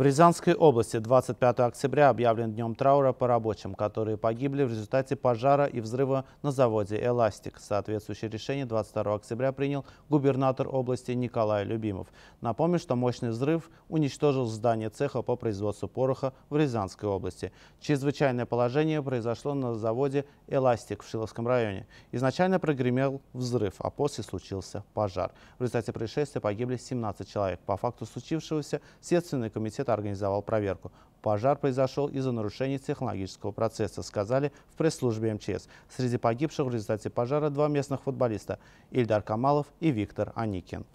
В Рязанской области 25 октября объявлен днем траура по рабочим, которые погибли в результате пожара и взрыва на заводе «Эластик». Соответствующее решение 22 октября принял губернатор области Николай Любимов. Напомню, что мощный взрыв уничтожил здание цеха по производству пороха в Рязанской области. Чрезвычайное положение произошло на заводе «Эластик» в Шиловском районе. Изначально прогремел взрыв, а после случился пожар. В результате происшествия погибли 17 человек. По факту случившегося Следственный комитет организовал проверку. Пожар произошел из-за нарушений технологического процесса, сказали в пресс-службе МЧС. Среди погибших в результате пожара два местных футболиста – Ильдар Камалов и Виктор Аникин.